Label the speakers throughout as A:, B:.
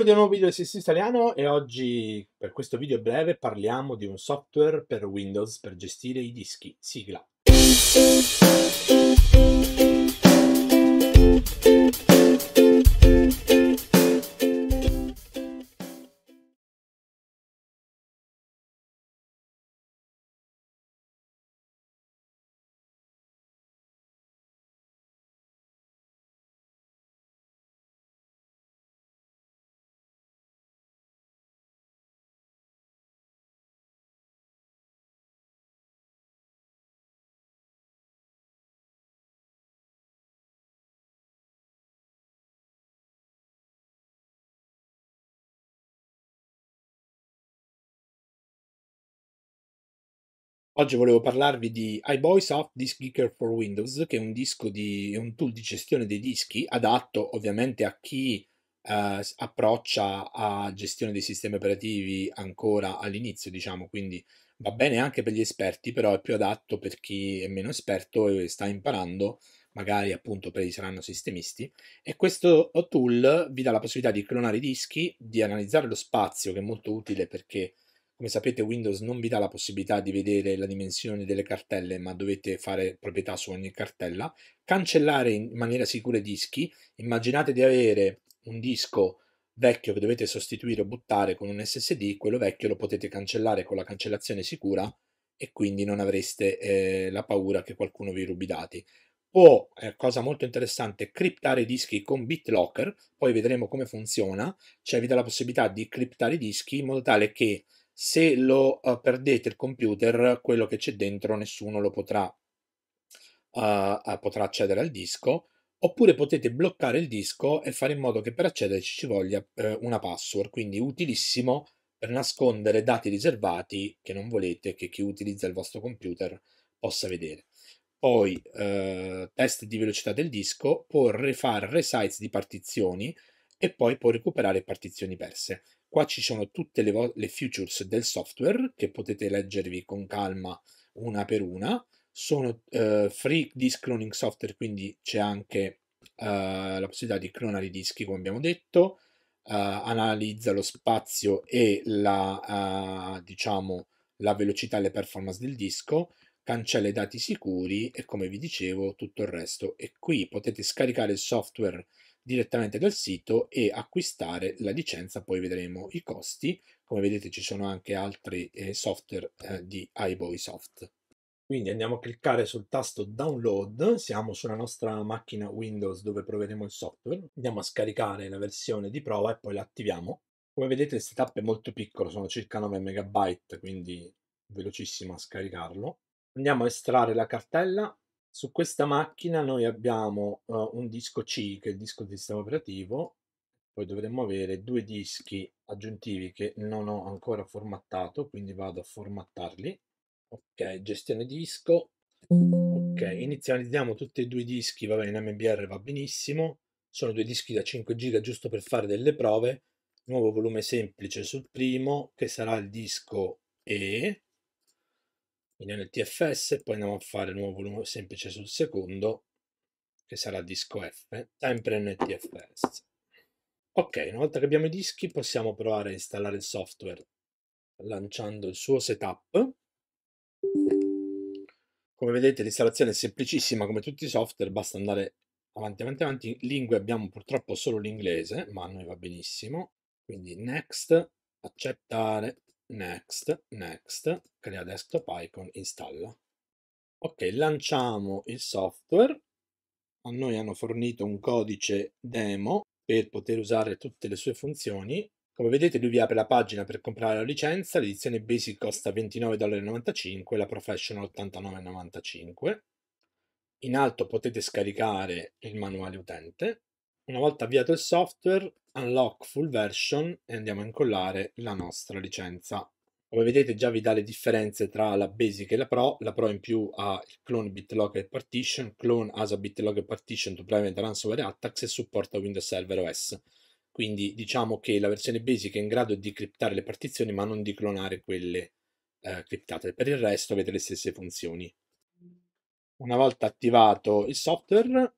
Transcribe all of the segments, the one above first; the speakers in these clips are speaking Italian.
A: Benvenuti a un nuovo video del Sistema Italiano e oggi per questo video breve parliamo di un software per Windows per gestire i dischi. Sigla. Oggi volevo parlarvi di iBoys Off Disk Geeker for Windows, che è un, di, un, tool di gestione dei dischi adatto ovviamente a chi eh, approccia a gestione dei sistemi operativi ancora all'inizio, diciamo, quindi va bene anche per gli esperti, però è più adatto per chi è meno esperto e sta imparando, magari appunto per i saranno sistemisti. E questo tool vi dà la possibilità di clonare i dischi, di analizzare lo spazio, che è molto utile perché come sapete Windows non vi dà la possibilità di vedere la dimensione delle cartelle, ma dovete fare proprietà su ogni cartella. Cancellare in maniera sicura i dischi. Immaginate di avere un disco vecchio che dovete sostituire o buttare con un SSD, quello vecchio lo potete cancellare con la cancellazione sicura e quindi non avreste eh, la paura che qualcuno vi rubi i dati. O, eh, cosa molto interessante, criptare i dischi con BitLocker, poi vedremo come funziona, cioè vi dà la possibilità di criptare i dischi in modo tale che se lo uh, perdete il computer, quello che c'è dentro nessuno lo potrà, uh, potrà accedere al disco, oppure potete bloccare il disco e fare in modo che per accederci ci voglia eh, una password, quindi utilissimo per nascondere dati riservati che non volete che chi utilizza il vostro computer possa vedere. Poi eh, test di velocità del disco, può rifare resize di partizioni e poi può recuperare partizioni perse. Qua ci sono tutte le, le features del software che potete leggervi con calma una per una. Sono uh, free disk cloning software, quindi c'è anche uh, la possibilità di clonare i dischi, come abbiamo detto, uh, analizza lo spazio e la, diciamo, la velocità e le performance del disco, cancella i dati sicuri e come vi dicevo tutto il resto. E qui potete scaricare il software direttamente dal sito e acquistare la licenza, poi vedremo i costi. Come vedete ci sono anche altri eh, software eh, di iBoySoft. Quindi andiamo a cliccare sul tasto download, siamo sulla nostra macchina Windows dove proveremo il software, andiamo a scaricare la versione di prova e poi l'attiviamo. Come vedete il setup è molto piccolo, sono circa 9 MB, quindi velocissimo a scaricarlo. Andiamo a estrarre la cartella, su questa macchina noi abbiamo uh, un disco C, che è il disco di sistema operativo, poi dovremmo avere due dischi aggiuntivi che non ho ancora formattato, quindi vado a formattarli. Ok, gestione disco. Ok, mhmm. inizializziamo tutti e due i dischi, va bene, in MBR va benissimo. Sono due dischi da 5 GB giusto per fare delle prove. Nuovo volume semplice sul primo, che sarà il disco E in e poi andiamo a fare un nuovo volume semplice sul secondo, che sarà disco F, eh, sempre NTFS. Ok, una volta che abbiamo i dischi possiamo provare a installare il software lanciando il suo setup. Come vedete l'installazione è semplicissima come tutti i software, basta andare avanti, avanti, avanti. Lingue abbiamo purtroppo solo l'inglese, ma a noi va benissimo. Quindi next, accettare, next, next, crea desktop icon, installa. Ok, lanciamo il software. A noi hanno fornito un codice demo per poter usare tutte le sue funzioni. Come vedete lui vi apre la pagina per comprare la licenza, l'edizione basic costa 29,95$, la professional 89,95$. In alto potete scaricare il manuale utente. Una volta avviato il software unlock full version e andiamo a incollare la nostra licenza. Come vedete già vi dà le differenze tra la Basic e la Pro, la Pro in più ha il clone BitLocker Partition, clone ASA BitLocker Partition to prevent ransomware attacks e supporta Windows Server OS. Quindi diciamo che la versione Basic è in grado di criptare le partizioni ma non di clonare quelle eh, criptate, per il resto avete le stesse funzioni. Una volta attivato il software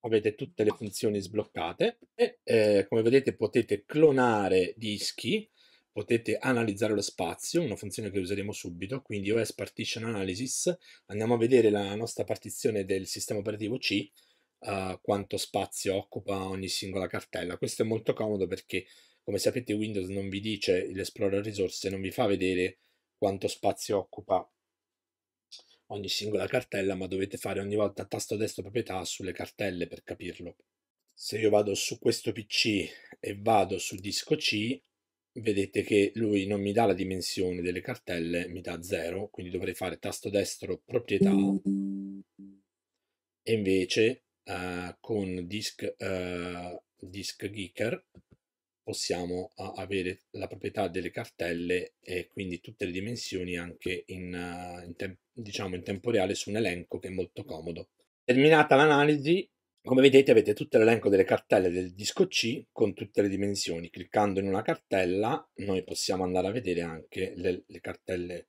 A: avete tutte le funzioni sbloccate e eh, come vedete potete clonare dischi, potete analizzare lo spazio, una funzione che useremo subito, quindi OS Partition Analysis, andiamo a vedere la nostra partizione del sistema operativo C, uh, quanto spazio occupa ogni singola cartella. Questo è molto comodo perché come sapete Windows non vi dice l'Explorer Risorse, non vi fa vedere quanto spazio occupa ogni singola cartella, ma dovete fare ogni volta tasto destro proprietà sulle cartelle per capirlo. Se io vado su questo PC e vado su disco C, vedete che lui non mi dà la dimensione delle cartelle, mi dà 0, quindi dovrei fare tasto destro proprietà e invece uh, con disk, uh, eh, disk geeker possiamo avere la proprietà delle cartelle e quindi tutte le dimensioni anche in, eh, in diciamo in tempo reale su un elenco che è molto comodo. Terminata l'analisi, come vedete avete tutto l'elenco delle cartelle del disco C con tutte le dimensioni. Cliccando in una cartella noi possiamo andare a vedere anche le, le cartelle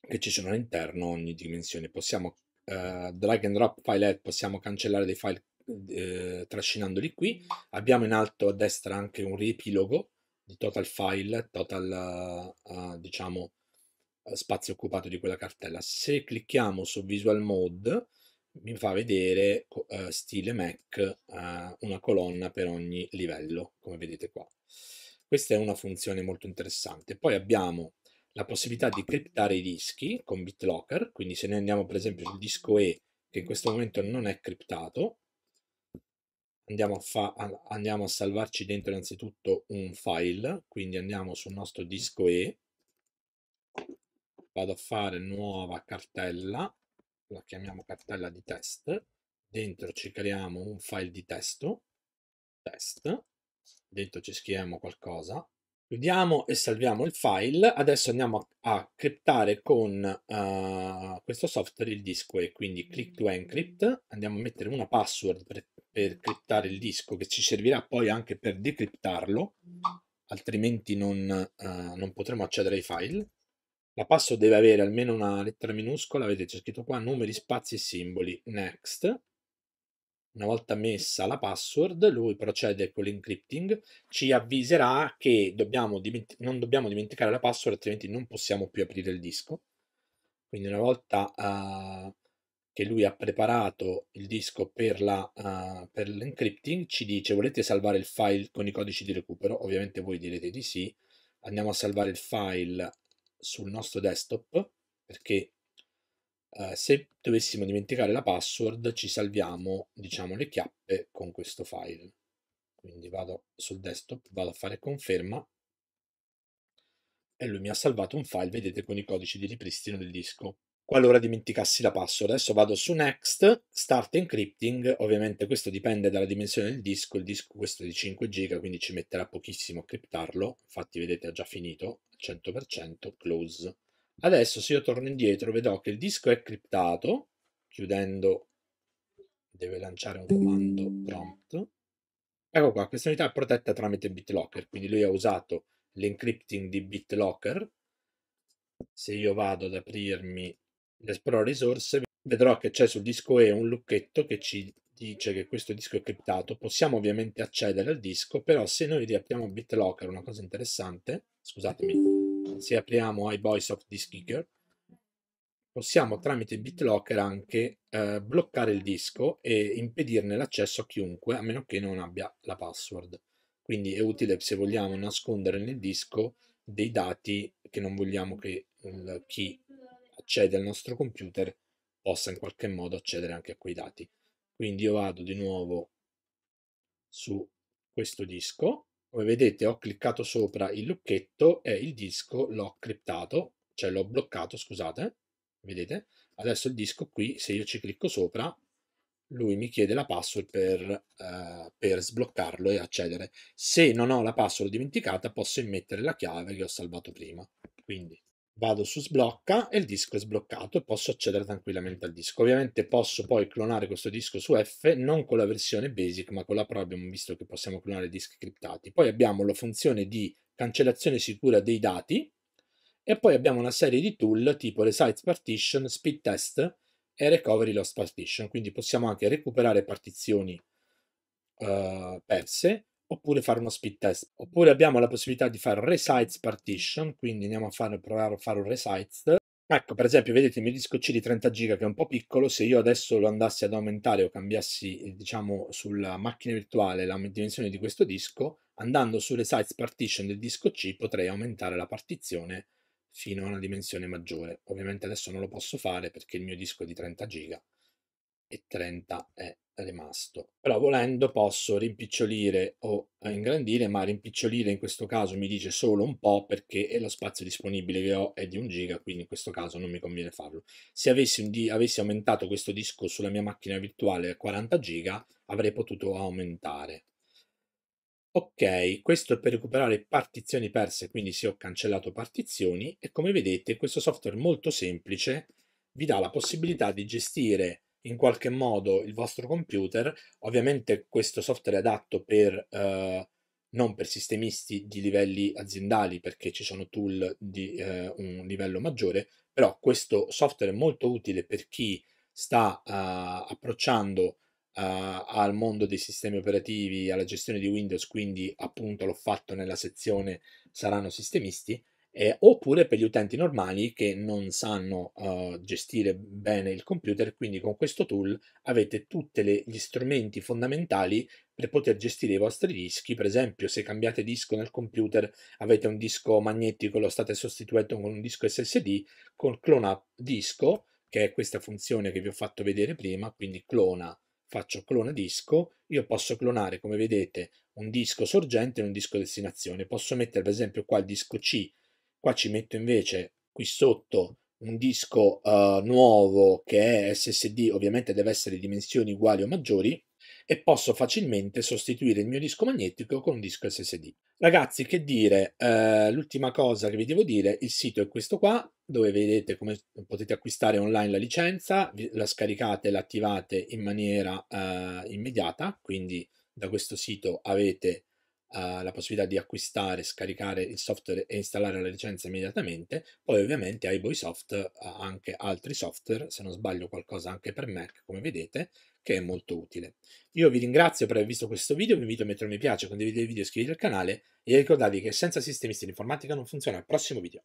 A: che ci sono all'interno ogni dimensione. Possiamo eh, drag and drop file possiamo cancellare dei file eh, trascinandoli qui. Abbiamo in alto a destra anche un riepilogo di total file, total uh, diciamo eh, spazio occupato di quella cartella. Se clicchiamo su visual mode mi fa vedere uh, stile Mac uh, una colonna per ogni livello, come vedete qua. Questa è una funzione molto interessante. Poi abbiamo la possibilità di criptare i dischi con BitLocker, quindi se noi andiamo per esempio sul disco E, che in questo momento non è criptato, andiamo a, fa- andiamo a salvarci dentro innanzitutto un file, quindi andiamo sul nostro disco E, vado a fare nuova cartella, la chiamiamo cartella di test, dentro ci creiamo un file di testo, test, dentro ci scriviamo qualcosa, Chiudiamo e salviamo il file. Adesso andiamo a, criptare con uh, questo software il disco e quindi click to encrypt. Andiamo a mettere una password per, per criptare il disco che ci servirà poi anche per decriptarlo, altrimenti non, uh, non potremo accedere ai file. La password deve avere almeno una lettera minuscola, vedete c'è scritto qua numeri, spazi e simboli. Next. Una volta messa la password, lui procede con l'encrypting, ci avviserà che dobbiamo non dobbiamo dimenticare la password, altrimenti non possiamo più aprire il disco. Quindi una volta uh, che lui ha preparato il disco per, l'encrypting, ah, uh, ci dice volete salvare il file con i codici di recupero? Ovviamente voi direte di sì. Andiamo a salvare il file sul nostro desktop perché Uhm, se dovessimo dimenticare la password ci salviamo diciamo le chiappe con questo file quindi vado sul desktop vado a fare conferma e lui mi ha salvato un file vedete con i codici di ripristino del disco qualora dimenticassi la password adesso vado su next start encrypting ovviamente questo dipende dalla dimensione del disco il disco questo è di 5 giga quindi ci metterà pochissimo a criptarlo infatti vedete ha già finito 100% close Adesso se io torno indietro vedrò che il disco è criptato, chiudendo deve lanciare un comando prompt. Ecco qua, questa unità è protetta tramite BitLocker, quindi lui ha usato l'encrypting di BitLocker. Se io vado ad aprirmi l'Explore risorse, vedrò che c'è sul disco E un lucchetto che ci dice che questo disco è criptato. Possiamo ovviamente accedere al disco, però se noi riapriamo BitLocker, una cosa interessante, scusatemi, se apriamo i Boys of Disk Kicker, possiamo tramite BitLocker anche eh, bloccare il disco e impedirne l'accesso a chiunque, a meno che non abbia la password. Quindi è utile se vogliamo nascondere nel disco dei dati che non vogliamo che il, mm, chi accede al nostro computer possa in qualche modo accedere anche a quei dati. Quindi io vado di nuovo su questo disco come vedete ho cliccato sopra il lucchetto e il disco l'ho criptato, cioè l'ho bloccato, scusate, vedete? Adesso il disco qui, se io ci clicco sopra, lui mi chiede la password per, eh, per sbloccarlo e accedere. Se non ho la password dimenticata, posso immettere la chiave che ho salvato prima. Quindi vado su sblocca e il disco è sbloccato e posso accedere tranquillamente al disco. Ovviamente posso poi clonare questo disco su F, non con la versione basic, ma con la Pro abbiamo visto che possiamo clonare dischi criptati. Poi abbiamo la funzione di cancellazione sicura dei dati e poi abbiamo una serie di tool tipo Resize Partition, Speed Test e Recovery Lost Partition, quindi possiamo anche recuperare partizioni uh, perse oppure fare uno speed test. Oppure abbiamo la possibilità di fare resize partition, quindi andiamo a fare, provare a fare un resize. Ecco, per esempio, vedete il mio disco C di 30 GB che è un po' piccolo, se io adesso lo andassi ad aumentare o cambiassi, eh, diciamo, sulla macchina virtuale la dimensione di questo disco, andando sulle size partition del disco C potrei aumentare la partizione fino a una dimensione maggiore. Ovviamente adesso non lo posso fare perché il mio disco è di 30 GB e 30 è rimasto. Però volendo posso rimpicciolire o eh, ingrandire, ma rimpicciolire in questo caso mi dice solo un po' perché lo spazio disponibile che ho è di un giga, quindi in questo caso non mi conviene farlo. Se avessi, di, avessi aumentato questo disco sulla mia macchina virtuale a 40 giga, avrei potuto aumentare. Ok, questo è per recuperare partizioni perse, quindi se ho cancellato partizioni e come vedete questo software molto semplice vi dà la possibilità di gestire in qualche modo il vostro computer. Ovviamente questo software è adatto per eh, non per sistemisti di livelli aziendali perché ci sono tool di eh, un livello maggiore, però questo software è molto utile per chi sta eh, approcciando eh, al mondo dei sistemi operativi, alla gestione di Windows, quindi appunto l'ho fatto nella sezione saranno sistemisti eh, oppure per gli utenti normali che non sanno uh, gestire bene il computer, quindi con questo tool avete tutti gli strumenti fondamentali per poter gestire i vostri dischi, per esempio se cambiate disco nel computer avete un disco magnetico, lo state sostituendo con un disco SSD, col clona disco, che è questa funzione che vi ho fatto vedere prima, quindi clona faccio clona disco, io posso clonare, come vedete, un disco sorgente e un disco destinazione. Posso mettere, per esempio, qua il disco C Qua ci metto invece qui sotto un disco uh, nuovo che è SSD, ovviamente deve essere di dimensioni uguali o maggiori, e posso facilmente sostituire il mio disco magnetico con un disco SSD. Ragazzi, che dire, eh, l'ultima cosa che vi devo dire, il sito è questo qua, dove vedete come potete acquistare online la licenza, la scaricate e l'attivate in maniera eh, immediata, quindi da questo sito avete eh, la possibilità di acquistare, scaricare il software e installare la licenza immediatamente. Poi ovviamente iBoy ha eh, anche altri software, se non sbaglio qualcosa anche per Mac, come vedete, che è molto utile. Io vi ringrazio per aver visto questo video, vi invito a mettere un mi piace, condividere il video, iscrivervi al canale e ricordatevi che senza sistemisti l'informatica non funziona. Al prossimo video.